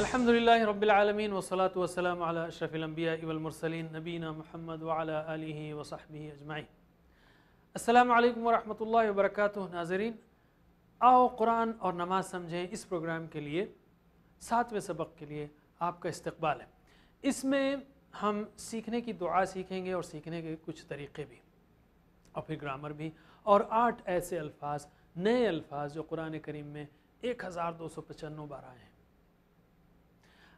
अलहमदिल्ला रबालमीन वसलात वसलम अशरफ़िलम्बियामरसलिन नबीना महमद वाला वसाहबी अजमाई अल्लाम वरहमल वर्क नाजरीन आओ कुरान और नमाज समझें इस प्रोग्राम के लिए सातवें सबक के लिए आपका इस्तबाल है इसमें हम सीखने की दुआ सीखेंगे और सीखने के कुछ तरीक़े भी और फिर ग्रामर भी और आठ ऐसे अल्फाज नए अल्फाज जो कुरान करीम में एक हज़ार दो सौ पचानवे बारह हैं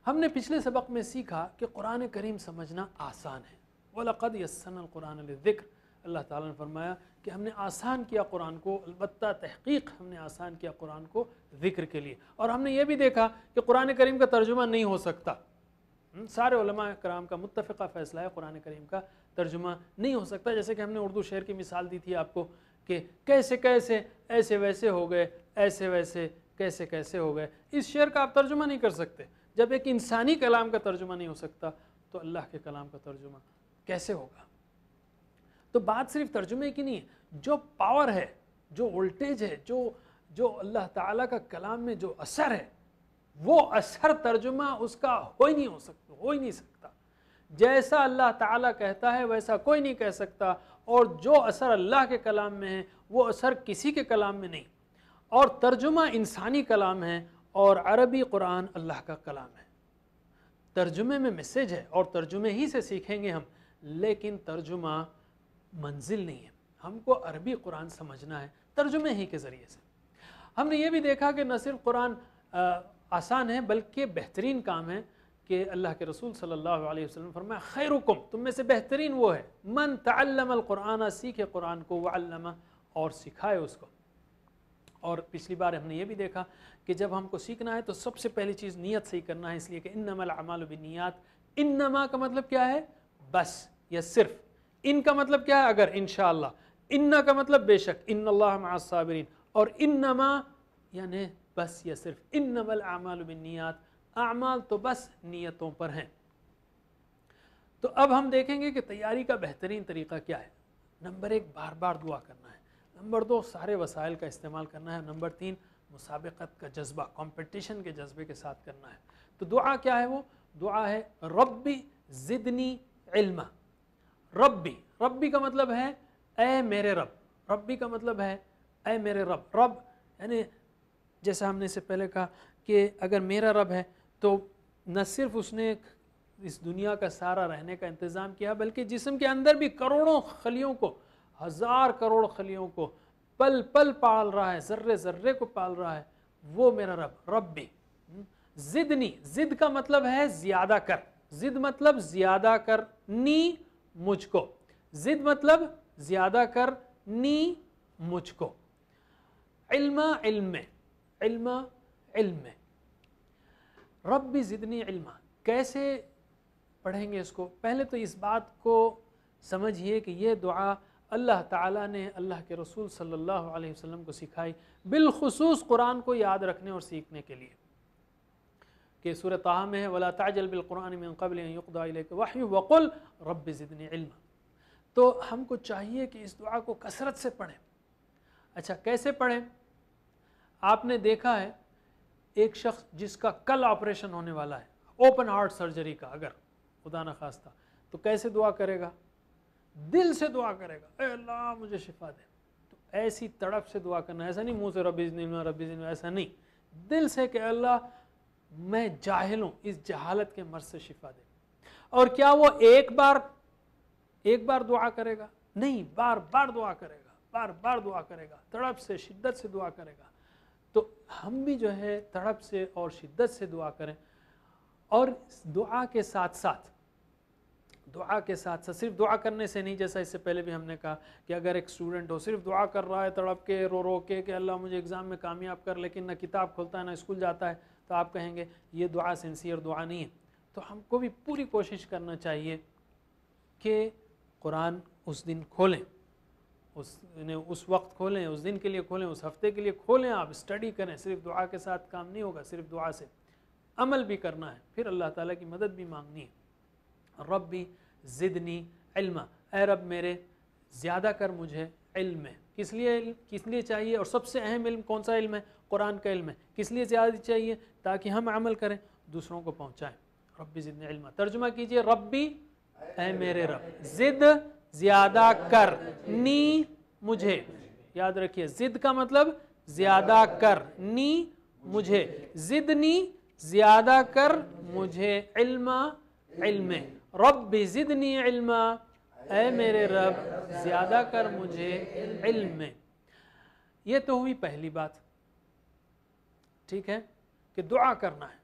हमने पिछले सबक में सीखा कि कुरान करीम समझना आसान है वलक़द यसन कुरान ज़िक्र अल्लाह ताला ने फरमाया कि हमने आसान किया कुरान को अलबत् तहकीक हमने आसान किया कुरान को ज़िक्र के लिए और हमने ये भी देखा कि कुरान करीम का तर्जुमा नहीं हो सकता हम्म, सारे कराम का मुतफ़ा फ़ैसला है कुरान करीम का तर्जुमा नहीं हो सकता जैसे कि हमने उर्दू शेर की मिसाल दी थी आपको कि कैसे कैसे ऐसे वैसे हो गए ऐसे वैसे कैसे कैसे हो गए इस शेर का आप तर्जुमा नहीं कर सकते जब एक इंसानी कलाम का तर्जुमा नहीं हो सकता तो अल्लाह के कलाम का तर्जुमा कैसे होगा तो बात सिर्फ तर्जुमे की नहीं है जो पावर है जो वोल्टेज है जो जो अल्लाह ताला का कलाम में जो असर है वो असर तर्जुमा उसका हो ही नहीं हो सकता हो ही नहीं सकता जैसा अल्लाह ताला कहता है वैसा कोई नहीं कह सकता और जो असर अल्लाह के कलाम में है वो असर किसी के कलाम में नहीं और तर्जुमा इंसानी कलाम है और अरबी कुरान अल्लाह का कलाम है तर्जुमे में मैसेज है और तर्जुमे ही से सीखेंगे हम लेकिन तर्जुमा मंजिल नहीं है हमको अरबी कुरान समझना है तर्जुमे ही के ज़रिए से हमने ये भी देखा कि न सिर्फ कुरान आसान है बल्कि बेहतरीन काम है कि अल्लाह के रसूल सल्लल्लाहु अलैहि वसल्लम फरमाया खैरुकुम तुम में से बेहतरीन वो है मन तल्लम कुरान सीखे कुरान को वल्लमा और सिखाए उसको और पिछली बार हमने ये भी देखा कि जब हमको सीखना है तो सबसे पहली चीज़ नीयत सही करना है इसलिए कि इन नमल बिनियात इन नमा का मतलब क्या है बस या सिर्फ इन का मतलब क्या है अगर इन इन्ना का मतलब बेशक इन साबरीन और इन नमा यानि बस या सिर्फ इन नमल आमाल बिनियात आमाल तो बस नीयतों पर हैं तो अब हम देखेंगे कि तैयारी का बेहतरीन तरीका क्या है नंबर एक बार बार दुआ करना है नंबर दो सारे वसाइल का इस्तेमाल करना है नंबर तीन मुसाबक़त का जज्बा कॉम्पटिशन के जज्बे के साथ करना है तो दुआ क्या है वो दुआ है रब्बी ज़िदनी इल्मा रब्बी रब्बी का मतलब है ए मेरे रब रब्बी का मतलब है ए मेरे रब रब यानी जैसा हमने इससे पहले कहा कि अगर मेरा रब है तो न सिर्फ उसने इस दुनिया का सारा रहने का इंतज़ाम किया बल्कि जिसम के अंदर भी करोड़ों खलियों को हज़ार करोड़ खलियों को पल पल पाल रहा है ज़र्रे ज़र्रे को पाल रहा है वो मेरा रब रब्बी हम्म? जिदनी जिद का मतलब है ज़्यादा कर जिद मतलब ज़्यादा कर नी मुझको जिद मतलब ज़्यादा कर नी मुझको इल्मा इल्म इल्मा इल्म रब्बी जिदनी इल्मा कैसे पढ़ेंगे इसको पहले तो इस बात को समझिए कि यह दुआ अल्लाह ताला ने अल्लाह के रसूल सल्लल्लाहु अलैहि वसल्लम को सिखाई बिलखसूस कुरान को याद रखने और सीखने के लिए कि सूरत में है वला ताजल बिलकुरान में कबल वाहि वक़ुल रब ज़िदनी इल्म तो हमको चाहिए कि इस दुआ को कसरत से पढ़ें अच्छा कैसे पढ़ें आपने देखा है एक शख्स जिसका कल ऑपरेशन होने वाला है ओपन हार्ट सर्जरी का अगर खुदा न खास्ता तो कैसे दुआ करेगा दिल से दुआ करेगा अल्लाह मुझे शिफा दे तो ऐसी तड़प से दुआ करना ऐसा नहीं मुँह से रबी जिन रबी जिन ऐसा नहीं दिल से कि अल्लाह मैं जाहिल हूँ इस जहालत के मर्ज से शिफा दे और क्या वो एक बार एक बार दुआ करेगा नहीं बार बार दुआ करेगा बार बार दुआ करेगा तड़प से शिद्दत से दुआ करेगा तो हम भी जो है तड़प से और शिद्दत से दुआ करें और दुआ के साथ साथ दुआ के साथ साथ सिर्फ दुआ करने से नहीं जैसा इससे पहले भी हमने कहा कि अगर एक स्टूडेंट हो सिर्फ दुआ कर रहा है तड़प के रो रो के कि अल्लाह मुझे एग्ज़ाम में कामयाब कर लेकिन ना किताब खोलता है ना स्कूल जाता है तो आप कहेंगे ये दुआ सिंसियर दुआ नहीं है तो हमको भी पूरी कोशिश करना चाहिए कि कुरान उस दिन खोलें उस उस वक्त खोलें उस दिन के लिए खोलें उस हफ्ते के लिए खोलें आप स्टडी करें सिर्फ दुआ के साथ काम नहीं होगा सिर्फ दुआ से अमल भी करना है फिर अल्लाह ताला की मदद भी मांगनी है रब भी ज़िदनी इल्मा ए रब मेरे ज़्यादा कर मुझे इल्म है किस लिए किस लिए चाहिए और सबसे अहम इल्म कौन सा इल्म है कुरान का इल्म है किस लिए ज़्यादा चाहिए ताकि हम अमल करें दूसरों को पहुँचाएँ रब्बी ज़िदनी इल्मा तर्जुमा कीजिए रब्बी ए मेरे रब ज़िद ज़्यादा कर नी मुझे याद रखिए ज़िद का मतलब ज़्यादा कर नी मुझे ज़िदनी ज़्यादा कर मुझे इल्मा इल्म रब ज़िदनी इल्मा ए मेरे रब ज़्यादा कर मुझे इल्म में ये तो हुई पहली बात ठीक है कि दुआ करना है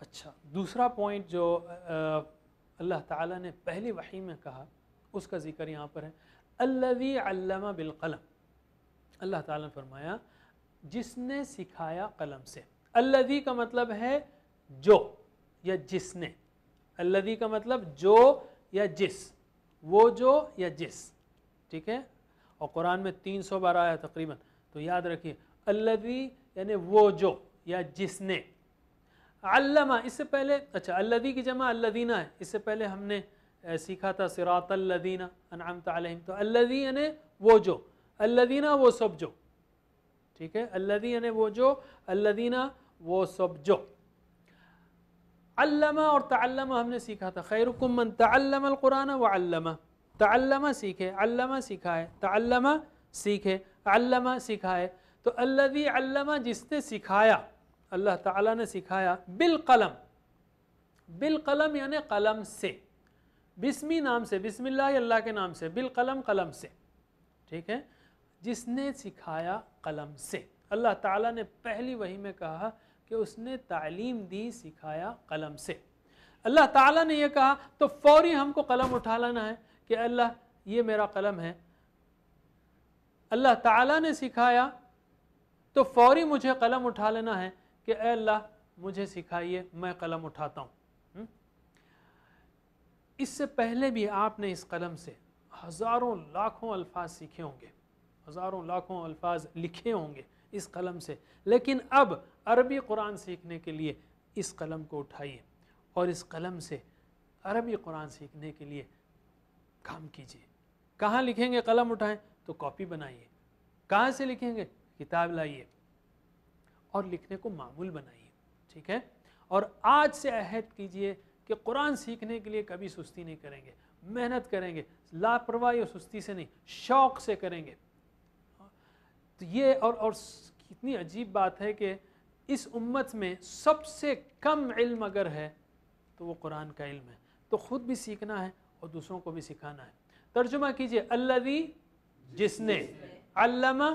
अच्छा दूसरा पॉइंट जो अल्लाह ताला ने पहली वही में कहा उसका जिक्र यहाँ पर है अल्लवी अल्लामा बिलकलम अल्लाह ताला ने फरमाया जिसने सिखाया कलम से अल्लवी का मतलब है जो या जिसने अल्लदी का मतलब जो या जिस वो जो या जिस ठीक है और कुरान में तीन सौ बार आया तकरीबन तो याद रखिए अल्लदी यानी वो जो या जिसने अल्लामा इससे पहले अच्छा अल्लदी की जमा अल्लदीना है इससे पहले हमने सीखा था सिरात अल्लदीना अनाम तम तो अल्लदी यानी वो जो अल्लदीना वो सब जो ठीक है अल्लदी यानी वो जो अल्लदीना वो सब जो अल्लामा और तल्लमा हमने सीखा था खैरुकुमन तल्लमकुरान व अल्लमा तल्लमा सीखे अल्लमा सिखाए तल्लमा सीखे अल्लमा सिखाए तो अल्लवी अल्लमा जिसने सिखाया अल्लाह ताला ने सिखाया बिल कलम बिल कलम यानि कलम से बिस्मी नाम से बिस्मिल्लाह अल्लाह के नाम से बिल कलम कलम से ठीक है जिसने सिखाया कलम से अल्लाह ताला ने पहली वही में कहा कि उसने तालीम दी सिखाया कलम से अल्लाह ताला ने यह कहा तो फौरी हमको कलम उठा लाना है कि अल्लाह ये मेरा कलम है अल्लाह ताला ने सिखाया तो फौरी मुझे कलम उठा लेना है कि अल्लाह मुझे सिखाइए मैं कलम उठाता हूँ हम्म? इससे पहले भी आपने इस कलम से हज़ारों लाखों अल्फाज सीखे होंगे हज़ारों लाखों अल्फाज लिखे होंगे इस कलम से लेकिन अब अरबी कुरान सीखने के लिए इस कलम को उठाइए और इस कलम से अरबी कुरान सीखने के लिए काम कीजिए कहाँ लिखेंगे कलम उठाएं तो कॉपी बनाइए कहाँ से लिखेंगे किताब लाइए और लिखने को मामूल बनाइए ठीक है और आज से अहद कीजिए कि कुरान सीखने के लिए कभी सुस्ती नहीं करेंगे मेहनत करेंगे लापरवाही और सुस्ती से नहीं शौक से करेंगे तो ये और और कितनी अजीब बात है कि इस उम्मत में सबसे कम इल्म अगर है तो वो कुरान का इल्म है तो ख़ुद भी सीखना है और दूसरों को भी सिखाना है तर्जुमा कीजिए अल्लवी जिसने अल्लामा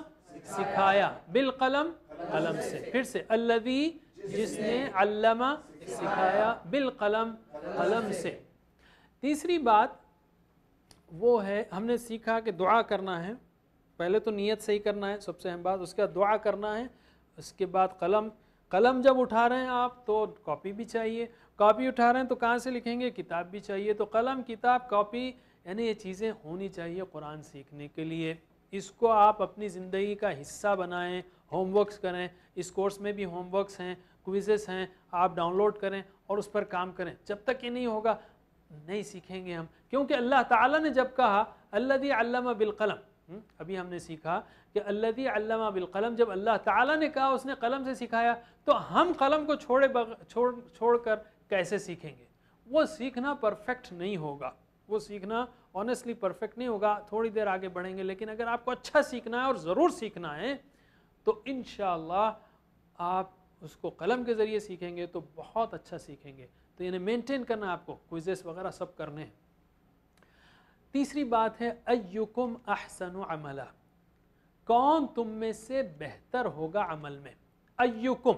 सिखाया बिल कलम कलम से फिर से अल्लवी जिसने अल्लामा सिखाया बिल कलम कलम से तीसरी बात वो है हमने सीखा कि दुआ करना है पहले तो नीयत सही करना है सबसे अहम बात उसके बाद दुआ करना है उसके बाद कलम कलम जब उठा रहे हैं आप तो कॉपी भी चाहिए कॉपी उठा रहे हैं तो कहाँ से लिखेंगे किताब भी चाहिए तो कलम किताब कॉपी यानी ये चीज़ें होनी चाहिए कुरान सीखने के लिए इसको आप अपनी ज़िंदगी का हिस्सा बनाएं होमवर्क्स करें इस कोर्स में भी होमवर्क्स हैं क्विजेस हैं आप डाउनलोड करें और उस पर काम करें जब तक ये नहीं होगा नहीं सीखेंगे हम क्योंकि अल्लाह ताला ने जब कहा अल्लादी अल्लामा बिलकलम हम्म? अभी हमने सीखा कि अल्लादी अल्लामा बिलकलम जब अल्लाह ताला ने कहा उसने कलम से सिखाया तो हम कलम को छोड़े छोड़ छोड़ कर कैसे सीखेंगे वो सीखना परफेक्ट नहीं होगा वो सीखना ऑनेस्टली परफेक्ट नहीं होगा थोड़ी देर आगे बढ़ेंगे लेकिन अगर आपको अच्छा सीखना है और ज़रूर सीखना है तो इन आप उसको कलम के ज़रिए सीखेंगे तो बहुत अच्छा सीखेंगे तो इन्हें मेंटेन करना आपको क्विजेस वगैरह सब करने हैं तीसरी बात है अयुकुम अहसन अमला कौन तुम में से बेहतर होगा अमल में अयुकुम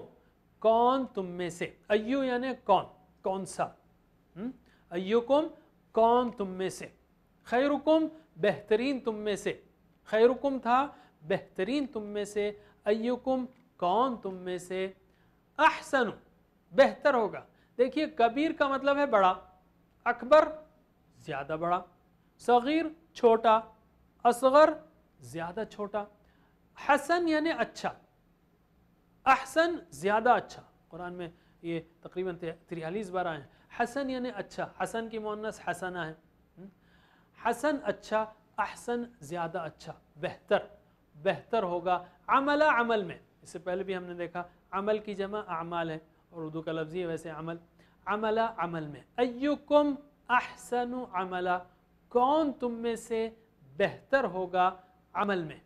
कौन तुम में से अयु यानि कौन कौन सा हम्म? अयुकुम कौन तुम में से खैरुकुम बेहतरीन तुम में से खैरुकुम था बेहतरीन तुम में से अयुकुम कौन तुम में से अहसन बेहतर होगा देखिए कबीर का मतलब है बड़ा अकबर ज़्यादा बड़ा सगीर छोटा असगर ज़्यादा छोटा हसन यानि अच्छा अहसन ज़्यादा अच्छा कुरान में ये तकरीबन तिरयालीस बार आए हैं हसन यानि अच्छा हसन की मोनस हसना है हम्म। हसन अच्छा अहसन ज़्यादा अच्छा बेहतर बेहतर होगा अमला अमल में इससे पहले भी हमने देखा अमल की जमा अमाल है और उर्दू का लफ्ज़ है वैसे अमल अमला अमल में अयुकुम अहसन अमला कौन तुम में से बेहतर होगा अमल में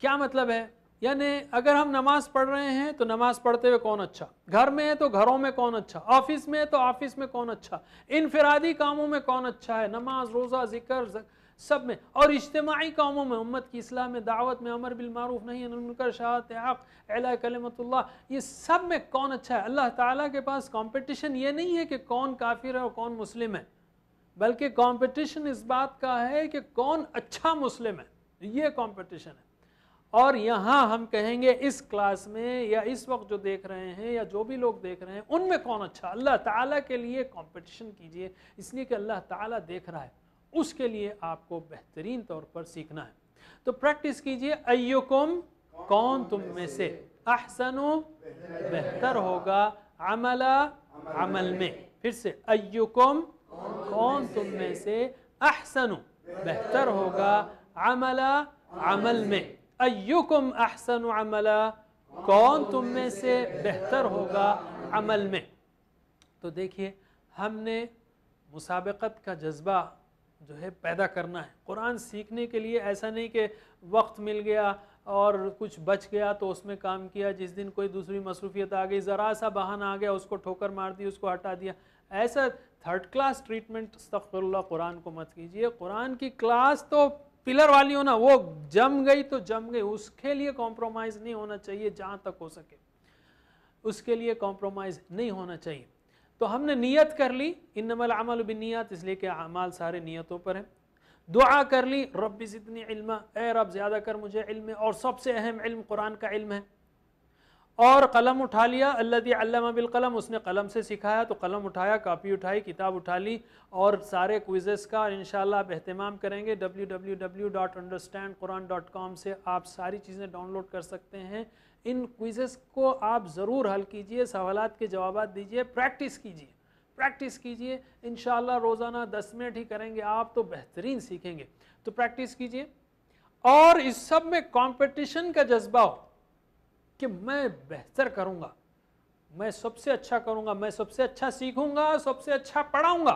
क्या मतलब है यानी अगर हम नमाज पढ़ रहे हैं तो नमाज पढ़ते हुए कौन अच्छा घर में है तो घरों में कौन अच्छा ऑफिस में है तो ऑफिस में कौन अच्छा इनफरादी कामों में कौन अच्छा है नमाज रोज़ा जिक्र सब में और इज्तमाही कामों में उम्मत की इस्लाह में दावत में अमर बिलमूफ नहीं अनकर शाहत कलमतुल्ला ये सब में कौन अच्छा है अल्लाह ताला के पास कंपटीशन ये नहीं है कि कौन काफिर है और कौन मुस्लिम है बल्कि कंपटीशन इस बात का है कि कौन अच्छा मुस्लिम है ये कंपटीशन है और यहाँ हम कहेंगे इस क्लास में या इस वक्त जो देख रहे हैं या जो भी लोग देख रहे हैं उनमें कौन अच्छा अल्लाह ताला के लिए कंपटीशन कीजिए इसलिए कि अल्लाह ताला देख रहा है उसके लिए आपको बेहतरीन तौर पर सीखना है तो प्रैक्टिस कीजिए अयुकुम कौन, कौन तुम में से अहसन बेहतर होगा अमला अमल में फिर से अयुकुम कौन तुम में से अहसन बेहतर होगा अमला अमल में अयुकुम अहसन अमला कौन तुम में से बेहतर होगा अमल में तो देखिए हमने मुसाबक़त का जज्बा जो है पैदा करना है कुरान सीखने के लिए ऐसा नहीं कि वक्त मिल गया और कुछ बच गया तो उसमें काम किया जिस दिन कोई दूसरी मसरूफियत आ गई ज़रा सा बहाना आ गया उसको ठोकर मार दी उसको हटा दिया ऐसा थर्ड क्लास ट्रीटमेंट तस्तफ़रल्ला कुरान को मत कीजिए कुरान की क्लास तो पिलर वाली हो ना वो जम गई तो जम गई उसके लिए कॉम्प्रोमाइज़ नहीं होना चाहिए जहाँ तक हो सके उसके लिए कॉम्प्रोमाइज़ नहीं होना चाहिए तो हमने नियत कर ली इन नमल अमल नियत इसलिए कि अमाल सारे नियतों पर हैं दुआ कर ली रब जितनी इल्म ए रब ज़्यादा कर मुझे इल्म और सबसे अहम इल्म कुरान का इल्म है और कलम उठा लिया अल्लादी बिल कलम उसने कलम से सिखाया तो कलम उठाया कापी उठाई किताब उठा ली और सारे क्विज़ेस का इन आप अहतमाम करेंगे W W W dot understand Quran dot com से आप सारी चीज़ें डाउनलोड कर सकते हैं इन क्विज़ेस को आप ज़रूर हल कीजिए सवालत के जवाब दीजिए प्रैक्टिस कीजिए प्रैक्टिस कीजिए इन रोज़ाना दस मिनट ही करेंगे आप तो बेहतरीन सीखेंगे तो प्रैक्टिस कीजिए और इस सब में कॉम्पटिशन का जज्बा हो कि मैं बेहतर करूँगा मैं सबसे अच्छा करूँगा मैं सबसे अच्छा सीखूँगा सबसे अच्छा पढ़ाऊँगा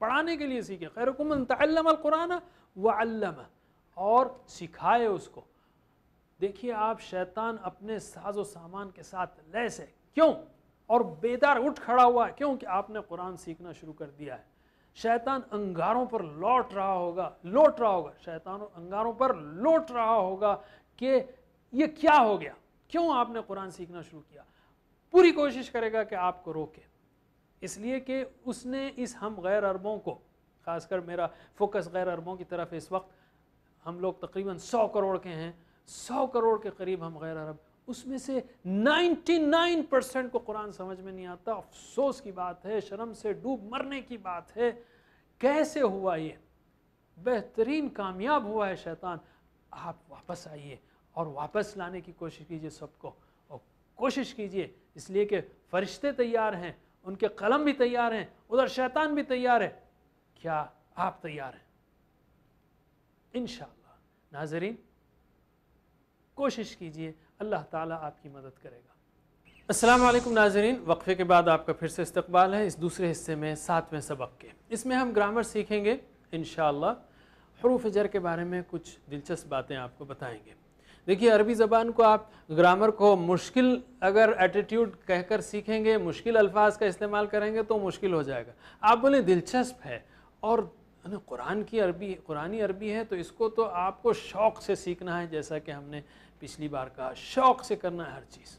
पढ़ाने के लिए सीखे खैर तल्लमकुरान वम और सिखाए उसको देखिए आप शैतान अपने साजो सामान के साथ लैस है क्यों और बेदार उठ खड़ा हुआ है क्योंकि आपने कुरान सीखना शुरू कर दिया है शैतान अंगारों पर लौट रहा होगा लौट रहा होगा शैतान अंगारों पर लौट रहा होगा कि ये क्या हो गया क्यों आपने कुरान सीखना शुरू किया पूरी कोशिश करेगा कि आपको रोके इसलिए कि उसने इस हम गैर अरबों को खासकर मेरा फोकस गैर अरबों की तरफ इस वक्त हम लोग तकरीबन सौ करोड़ के हैं सौ करोड़ के करीब हम गैर अरब उसमें से 99 परसेंट को कुरान समझ में नहीं आता अफसोस की बात है शर्म से डूब मरने की बात है कैसे हुआ ये बेहतरीन कामयाब हुआ है शैतान आप वापस आइए और वापस लाने की कोशिश कीजिए सबको और कोशिश कीजिए इसलिए कि फरिश्ते तैयार हैं उनके कलम भी तैयार हैं उधर शैतान भी तैयार है क्या आप तैयार हैं इन नाजरीन कोशिश कीजिए अल्लाह ताला आपकी मदद करेगा अस्सलाम वालेकुम नाजरीन वक्फ़े के बाद आपका फिर से इस्तकबाल है इस दूसरे हिस्से में सातवें सबक के इसमें हम ग्रामर सीखेंगे इन हरूफ जर के बारे में कुछ दिलचस्प बातें आपको बताएंगे देखिए अरबी ज़बान को आप ग्रामर को मुश्किल अगर एटीट्यूड कहकर सीखेंगे मुश्किल अल्फाज का इस्तेमाल करेंगे तो मुश्किल हो जाएगा आप बोलें दिलचस्प है और कुरान की अरबी कुरानी अरबी है तो इसको तो आपको शौक़ से सीखना है जैसा कि हमने पिछली बार कहा शौक़ से करना है हर चीज़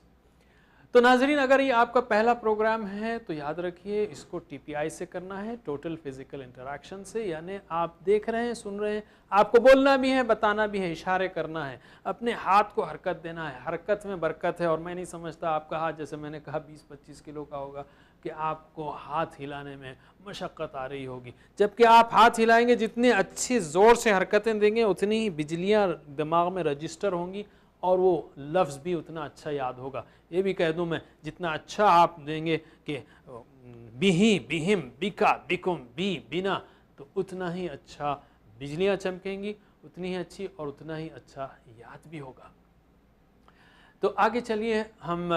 तो नाजरीन अगर ये आपका पहला प्रोग्राम है तो याद रखिए इसको टी से करना है टोटल फिजिकल इंटरेक्शन से यानी आप देख रहे हैं सुन रहे हैं आपको बोलना भी है बताना भी है इशारे करना है अपने हाथ को हरकत देना है हरकत में बरकत है और मैं नहीं समझता आपका हाथ जैसे मैंने कहा बीस पच्चीस किलो का होगा कि आपको हाथ हिलाने में मशक्क़त आ रही होगी जबकि आप हाथ हिलाएंगे जितने अच्छे ज़ोर से हरकतें देंगे उतनी ही बिजलियाँ दिमाग में रजिस्टर होंगी और वो लफ्ज़ भी उतना अच्छा याद होगा ये भी कह दूँ मैं जितना अच्छा आप देंगे कि बिही बिहिम बिका बिकुम बी बिना तो उतना ही अच्छा बिजलियाँ चमकेंगी उतनी ही अच्छी और उतना ही अच्छा याद भी होगा तो आगे चलिए हम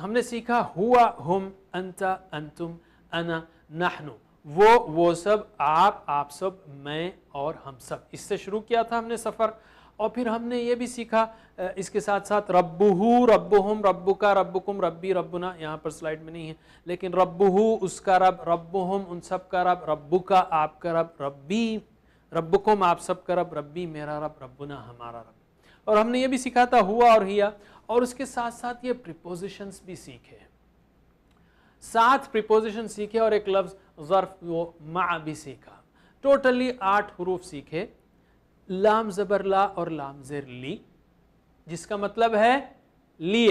हमने सीखा हुआ हम अंता अंतुम अना नहनु वो वो सब आप आप सब मैं और हम सब इससे शुरू किया था हमने सफ़र और फिर हमने ये भी सीखा इसके साथ साथ रब्बू रब्बुहुम रब्बू का रब्बुकुम रब्बी रब्बुना यहाँ पर स्लाइड में नहीं है लेकिन रब्बू उसका रब रब्बुहुम उन सब का रब रब्बू का आपका रब रब्बी रब्बुकुम आप सब का रब रब्बी मेरा रब रब्बुना हमारा रब और हमने ये भी सीखा था हुआ और हिया और उसके साथ साथ ये प्रिपोजिशंस भी सीखे सात प्रिपोजिशन सीखे और एक लफ्ज़ ज़र्फ वो मा भी सीखा टोटली आठ हरूफ सीखे लाम जबर ला और लाम जेर ली जिसका मतलब है लिए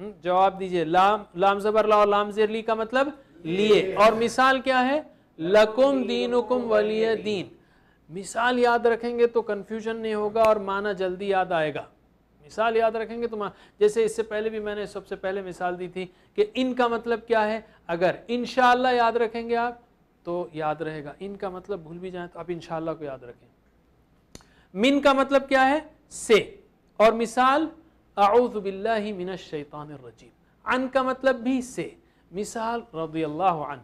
हम्म, जवाब दीजिए लाम लाम जबर ला और लाम जेर ली का मतलब लिए और मिसाल क्या है लकुम दीन उकुम वलिय दीन मिसाल याद रखेंगे तो कन्फ्यूजन नहीं होगा और माना जल्दी याद आएगा मिसाल याद रखेंगे तो जैसे इससे पहले भी मैंने सबसे पहले मिसाल दी थी कि इनका मतलब क्या है अगर इनशाला याद रखेंगे आप तो याद रहेगा इनका मतलब भूल भी जाए तो आप इनशाला को याद रखें मिन का मतलब क्या है से और मिसाल आउज़बिल्लाहि मिनश शैतान रजीम अन का मतलब भी से मिसाल रदी अन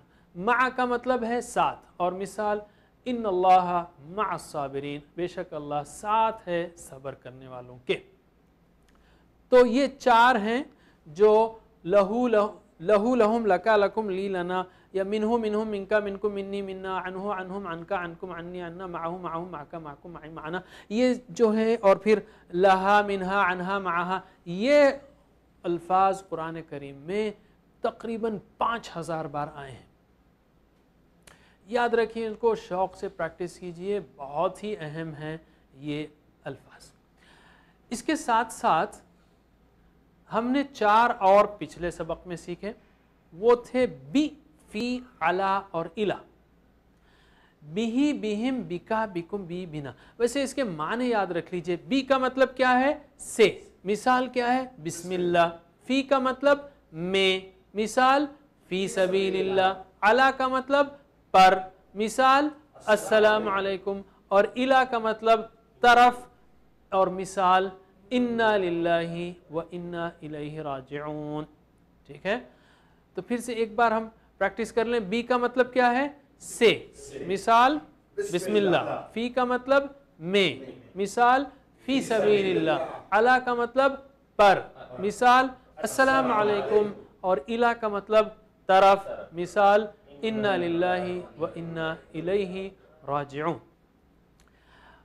मा का मतलब है साथ और मिसाल इन अल्लाह मासाबरीन बेशक अल्लाह साथ है सबर करने वालों के तो ये चार हैं जो लहू लहू लहू लहुम लका लकुम ली लना या मिनहू मिनहू मिनका मिनको मिन्नी मिन्ना अनहू अनहुम अनका अनकुम अन्नी अन्ना माहू माहू माका माकुम माई माना ये जो है और फिर लहा मिनहा अनहा माहा ये अल्फाज कुरान करीम में तकरीबन पाँच हज़ार बार आए हैं याद रखिए इनको शौक़ से प्रैक्टिस कीजिए बहुत ही अहम है ये अल्फाज इसके साथ साथ हमने चार और पिछले सबक में सीखे वो थे बी फ़ी अला और इला बिही बिहिम बिका बिकुम बी बिना वैसे इसके माने याद रख लीजिए बी का मतलब क्या है से मिसाल क्या है बिस्मिल्ला फी का मतलब में मिसाल फी सबील्ला अला का मतलब पर मिसाल अस्सलाम वालेकुम और इला का मतलब तरफ और मिसाल इन्ना लिल्लाही व इन्ना इलैहि राजिऊन ठीक है तो फिर से एक बार हम प्रैक्टिस कर लें बी का मतलब क्या है से, से। मिसाल बिस्मिल्लाह फी का मतलब में मिसाल फी सबील्ला अला का मतलब पर मिसाल अस्सलाम वालेकुम और इला का मतलब तरफ मिसाल इन्ना लिल्लाही व इन्ना इलैही राजिऊं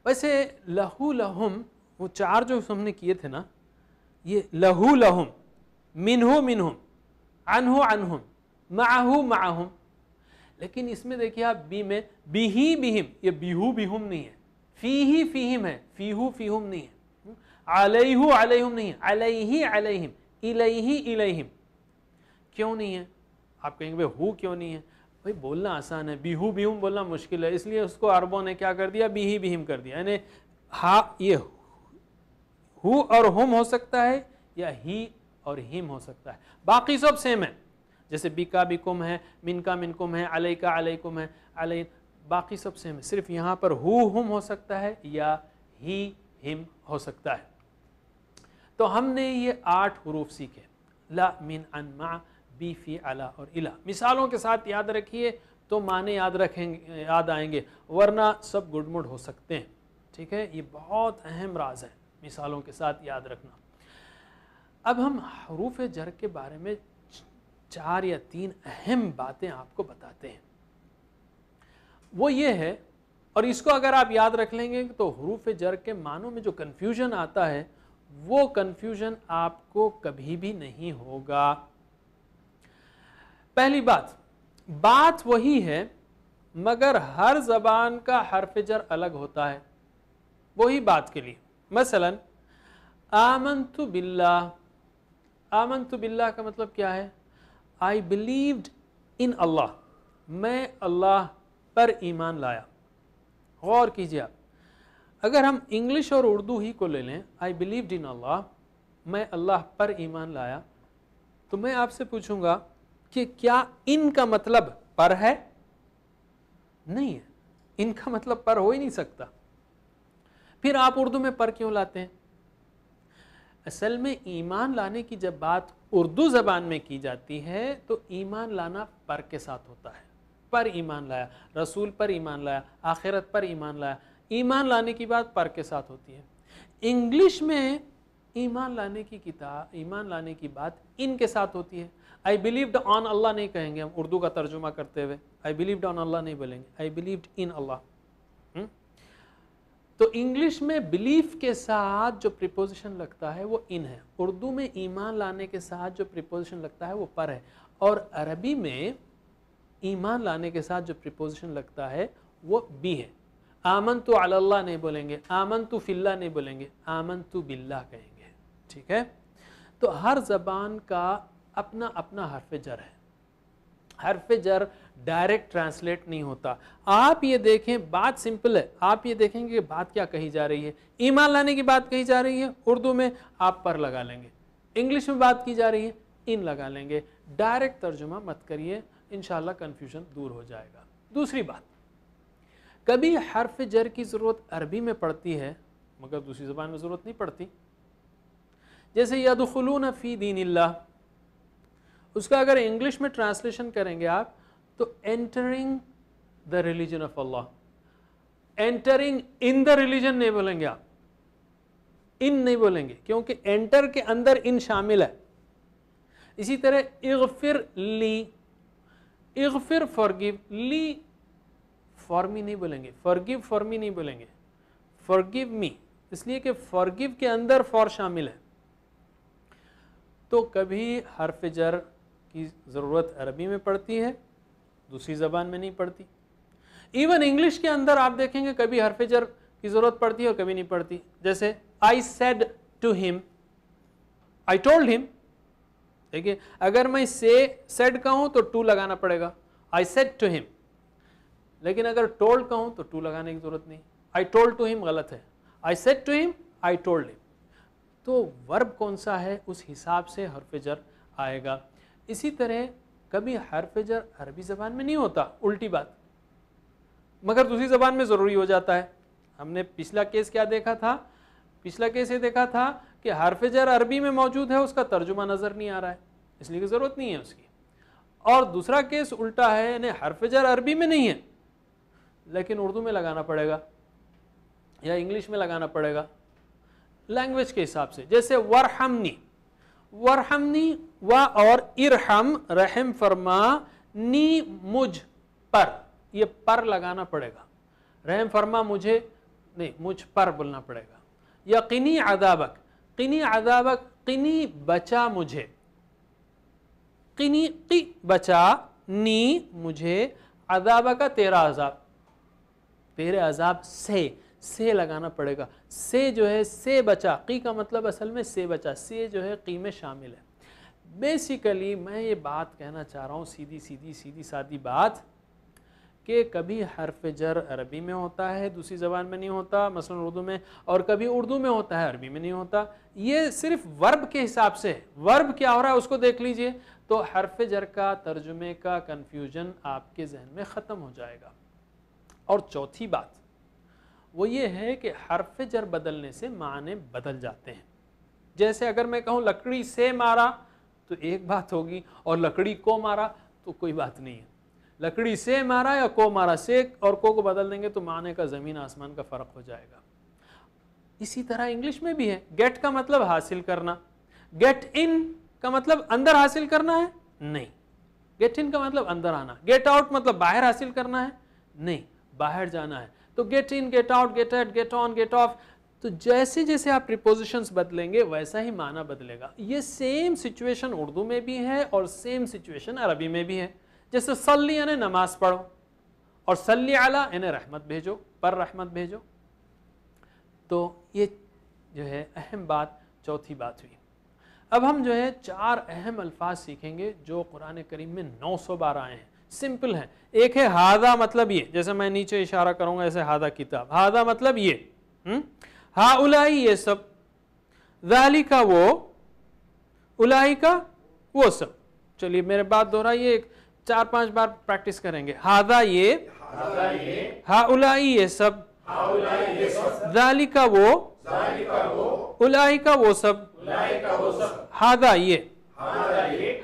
वैसे लहू लहुम वो चार जो हमने किए थे ना ये लहू लहुम मिनहु मिनहुम अनहु अनहुम माहू माहूम लेकिन इसमें देखिए आप बी में बीही बिहिम ये बिहू बिहुम नहीं है फी ही फीहिम है फीहू फीहुम नहीं है अलहू अलहम नहीं है अलही अलहिम इलही इलहिम क्यों नहीं है आप कहेंगे भाई हु क्यों नहीं है भाई बोलना आसान है बिहू बिहुम बोलना मुश्किल है इसलिए उसको अरबों ने क्या कर दिया बिही बिहिम कर दिया यानी हा ये हु और हुम हो सकता है या ही और हिम हो सकता है बाकी सब सेम है जैसे बिका बिकुम है मिनका मिनकुम है अलई का अलैकुम है अलई बाकी सब सेम है सिर्फ यहाँ पर हु हम हो सकता है या ही हिम हो सकता है तो हमने ये आठ हरूफ सीखे ला मिन अन मा बी फी अला और इला मिसालों के साथ याद रखिए तो माने याद रखेंगे याद आएंगे वरना सब गुडमुड हो सकते हैं ठीक है ये बहुत अहम राज है मिसालों के साथ याद रखना अब हम हरूफ जर के बारे में चार या तीन अहम बातें आपको बताते हैं वो ये है और इसको अगर आप याद रख लेंगे तो हरूफ जर के मानों में जो कन्फ्यूजन आता है वो कन्फ्यूजन आपको कभी भी नहीं होगा पहली बात बात वही है मगर हर जबान का हरफ जर अलग होता है वही बात के लिए मसलन आमन तो बिल्ला आमन तो बिल्ला का मतलब क्या है आई बिलीव्ड इन अल्लाह मैं अल्लाह पर ईमान लाया गौर कीजिए आप अगर हम इंग्लिश और उर्दू ही को ले लें आई बिलीव्ड इन अल्लाह मैं अल्लाह पर ईमान लाया तो मैं आपसे पूछूंगा कि क्या इन का मतलब पर है नहीं है इनका मतलब पर हो ही नहीं सकता फिर आप उर्दू में पर क्यों लाते हैं असल में ईमान लाने की जब बात उर्दू ज़बान में की जाती है तो ईमान लाना पर के साथ होता है पर ईमान लाया रसूल पर ईमान लाया आखिरत पर ईमान लाया ईमान लाने की बात पर के साथ होती है इंग्लिश में ईमान लाने की किताब ईमान लाने की बात इनके साथ होती है आई बिलीव्ड ऑन अल्लाह नहीं कहेंगे हम उर्दू का तर्जुमा करते हुए आई बिलीव ऑन अल्लाह नहीं बोलेंगे आई बिलीव्ड इन अल्लाह तो इंग्लिश में बिलीफ के साथ जो प्रिपोजिशन लगता है वो इन है उर्दू में ईमान लाने के साथ जो प्रिपोजिशन लगता है वो पर है और अरबी में ईमान लाने के साथ जो प्रिपोजिशन लगता है वो बी है आमन तो अल्लाह नहीं बोलेंगे आमन तो फिल्ला नहीं बोलेंगे आमन तो बिल्ला कहेंगे ठीक है तो हर जबान का अपना अपना हरफ जर है हरफ जर डायरेक्ट ट्रांसलेट नहीं होता आप ये देखें बात सिंपल है आप ये देखेंगे कि बात क्या कही जा रही है ईमान लाने की बात कही जा रही है उर्दू में आप पर लगा लेंगे इंग्लिश में बात की जा रही है इन लगा लेंगे डायरेक्ट तर्जुमा मत करिए इन कन्फ्यूजन दूर हो जाएगा दूसरी बात कभी हर्फ जर की ज़रूरत अरबी में पड़ती है मगर दूसरी ज़बान में ज़रूरत नहीं पड़ती जैसे यदखलून फ़ी दीन उसका अगर इंग्लिश में ट्रांसलेशन करेंगे आप तो entering the religion of Allah entering in the religion नहीं बोलेंगे आप इन नहीं बोलेंगे क्योंकि एंटर के अंदर इन शामिल है इसी तरह इगफिर ली इगफिर फॉरगिव ली फॉर मी नहीं बोलेंगे फॉरगिव फॉर मी नहीं बोलेंगे फॉरगिव मी इसलिए कि फॉरगिव के अंदर फॉर शामिल है तो कभी हर्फ जर की ज़रूरत अरबी में पड़ती है दूसरी ज़बान में नहीं पड़ती इवन इंग्लिश के अंदर आप देखेंगे कभी हर जर की ज़रूरत पड़ती है और कभी नहीं पड़ती जैसे I said to him I told him ठीक है अगर मैं से सेड कहूँ तो टू लगाना पड़ेगा आई सेड टू हिम लेकिन अगर टोल्ड कहूँ तो टू लगाने की ज़रूरत नहीं आई टोल्ड टू हिम गलत है I said to him I told him तो वर्ब कौन सा है उस हिसाब से हरफ जर आएगा इसी तरह कभी हर्फ जर अरबी ज़बान में नहीं होता उल्टी बात मगर दूसरी ज़बान में ज़रूरी हो जाता है हमने पिछला केस क्या देखा था पिछला केस ये देखा था कि हर्फ जर अरबी में मौजूद है उसका तर्जुमा नज़र नहीं आ रहा है इसलिए की ज़रूरत नहीं है उसकी और दूसरा केस उल्टा है यानी हर्फ जर अरबी में नहीं है लेकिन उर्दू में लगाना पड़ेगा या इंग्लिश में लगाना पड़ेगा लैंग्वेज के हिसाब से जैसे वरहमनी वरहमनी व और इरहम रहम फरमा नी मुझ पर ये पर लगाना पड़ेगा रहम फरमा मुझे नहीं मुझ पर बोलना पड़ेगा यकीनी अदाबक किनी अदाबक किनी बचा मुझे किनी कि बचा नी मुझे अदाबक का तेरा अजाब तेरे अजाब से से लगाना पड़ेगा से जो है से बचा की का मतलब असल में से बचा से जो है की में शामिल है बेसिकली मैं ये बात कहना चाह रहा हूँ सीधी सीधी सीधी सादी बात कि कभी हरफ जर अरबी में होता है दूसरी ज़बान में नहीं होता मसलन उर्दू में और कभी उर्दू में होता है अरबी में नहीं होता ये सिर्फ वर्ब के हिसाब से वर्ब क्या हो रहा है उसको देख लीजिए तो हरफ जर का तर्जुमे का कन्फ्यूजन आपके जहन में ख़त्म हो जाएगा और चौथी बात वो ये है कि हरफ जर बदलने से माने बदल जाते हैं जैसे अगर मैं कहूँ लकड़ी से मारा तो एक बात होगी और लकड़ी को मारा तो कोई बात नहीं है लकड़ी से मारा या को मारा से और को को बदल देंगे तो माने का ज़मीन आसमान का फ़र्क हो जाएगा इसी तरह इंग्लिश में भी है गेट का मतलब हासिल करना गेट इन का मतलब अंदर हासिल करना है नहीं गेट इन का मतलब अंदर आना गेट आउट मतलब बाहर हासिल करना है नहीं बाहर जाना है तो get in get out get at get on get off तो जैसे जैसे आप प्रिपोजिशंस बदलेंगे वैसा ही माना बदलेगा ये सेम सिचुएशन उर्दू में भी है और सेम सिचुएशन अरबी में भी है जैसे सल्ली यानी नमाज पढ़ो और सल्ली आला यानी रहमत भेजो पर रहमत भेजो तो ये जो है अहम बात चौथी बात हुई अब हम जो है चार अहम अल्फाज सीखेंगे जो कुरान करीम में 900 बार आए हैं सिंपल है एक है हादा मतलब ये जैसे मैं नीचे इशारा करूंगा ऐसे हादा किताब हादा मतलब ये हम्म? हा उलाई ये सब जाली का वो उलाई का वो सब चलिए मेरे बात दोहराइए चार पांच बार प्रैक्टिस करेंगे हादा ये हा उलाई ये सब जाली का वो उलाई का वो सब हादा ये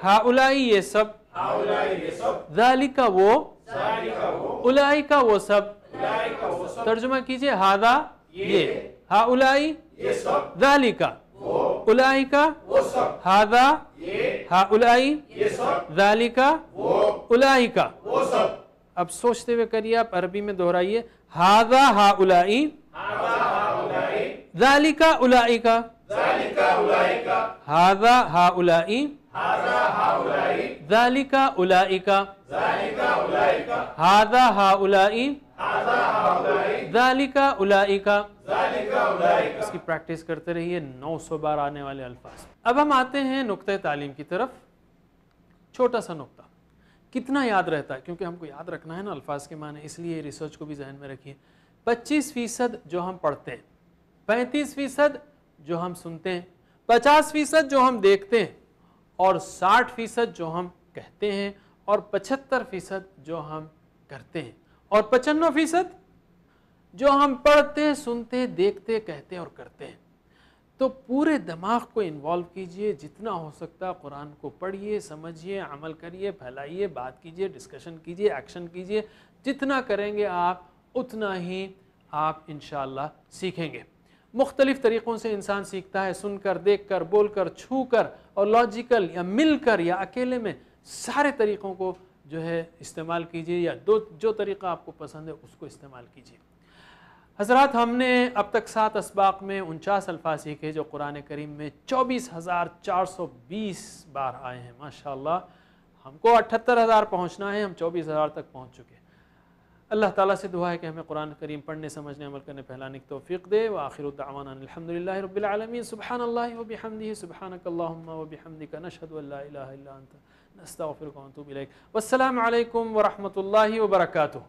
हा उलाई ये सब का वो उलाई का वो सब तर्जुमा कीजिए हादा ये हा उलाई जाली का उलाई का हादा हा उलाई जाली का उलाई का अब सोचते हुए करिए आप अरबी में दोहराइए हादा हा उलाई जाली का उलाई का हादा हा उलाई जालिका उलाइका हादा हा उलाई उलाइका इसकी प्रैक्टिस करते रहिए नौ सौ बार आने वाले अल्फाज अब हम आते हैं नुक़ तालीम की तरफ छोटा सा नुकता कितना याद रहता है क्योंकि हमको याद रखना है ना अल्फाज के माने इसलिए रिसर्च को भी जहन में रखिए पच्चीस फीसद जो हम पढ़ते हैं पैंतीस फीसद जो हम सुनते हैं पचास फीसद जो हम देखते हैं और साठ फीसद जो हम कहते हैं और पचहत्तर फीसद जो हम करते हैं और पचानवे फीसद जो हम पढ़ते सुनते देखते कहते और करते हैं तो पूरे दिमाग को इन्वॉल्व कीजिए जितना हो सकता कुरान को पढ़िए समझिए अमल करिए फैलाइए बात कीजिए डिस्कशन कीजिए एक्शन कीजिए जितना करेंगे आप उतना ही आप इन सीखेंगे मुख्तलिफ तरीक़ों से इंसान सीखता है सुनकर देख कर बोल कर छू कर और लॉजिकल या मिल कर या अकेले में सारे तरीक़ों को जो है इस्तेमाल कीजिए या दो जो तरीक़ा आपको पसंद है उसको इस्तेमाल कीजिए हजरत हमने अब तक सात इसबाक में उनचास अल्फा सीखे जो कुरान करीम में चौबीस हज़ार चार सौ बीस बार आए हैं माशा हमको अठहत्तर हज़ार पहुँचना है हम चौबीस हज़ार तक पहुँच चुके हैं अल्लाह ताला से दुआ है कि हमें कुरान करीम पढ़ने समझने अमल करने फैलाने की तोफ़ी दे व आखिरदावानल्हमदिल्ला रबालमीन सुबहानल्ला सुबह सुबहानक वबी का नशद نستغفرك ونتوب إليك والسلام عليكم ورحمة الله وبركاته